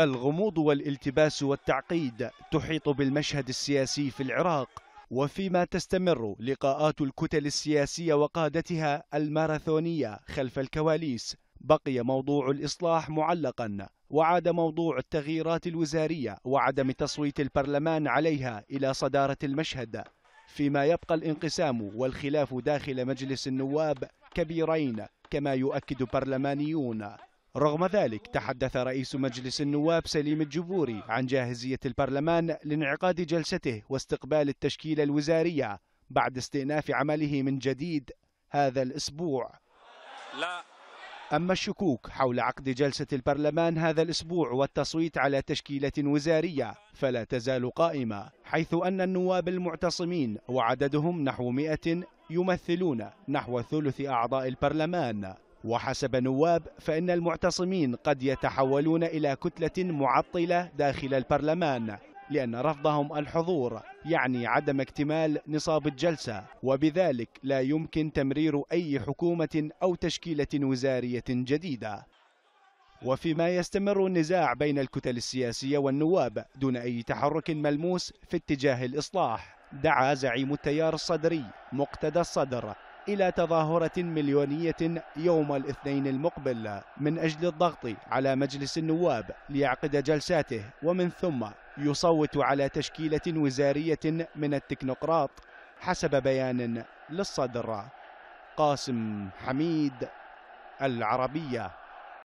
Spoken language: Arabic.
الغموض والالتباس والتعقيد تحيط بالمشهد السياسي في العراق وفيما تستمر لقاءات الكتل السياسية وقادتها الماراثونية خلف الكواليس بقي موضوع الإصلاح معلقا وعاد موضوع التغييرات الوزارية وعدم تصويت البرلمان عليها إلى صدارة المشهد فيما يبقى الانقسام والخلاف داخل مجلس النواب كبيرين كما يؤكد برلمانيون رغم ذلك تحدث رئيس مجلس النواب سليم الجبوري عن جاهزية البرلمان لانعقاد جلسته واستقبال التشكيلة الوزارية بعد استئناف عمله من جديد هذا الأسبوع لا أما الشكوك حول عقد جلسة البرلمان هذا الأسبوع والتصويت على تشكيلة وزارية فلا تزال قائمة حيث أن النواب المعتصمين وعددهم نحو 100 يمثلون نحو ثلث أعضاء البرلمان وحسب نواب فإن المعتصمين قد يتحولون إلى كتلة معطلة داخل البرلمان لأن رفضهم الحضور يعني عدم اكتمال نصاب الجلسة وبذلك لا يمكن تمرير أي حكومة أو تشكيلة وزارية جديدة وفيما يستمر النزاع بين الكتل السياسية والنواب دون أي تحرك ملموس في اتجاه الإصلاح دعا زعيم التيار الصدري مقتدى الصدر إلى تظاهرة مليونية يوم الاثنين المقبل من أجل الضغط على مجلس النواب ليعقد جلساته ومن ثم يصوت على تشكيلة وزارية من التكنوقراط حسب بيان للصدر قاسم حميد العربيه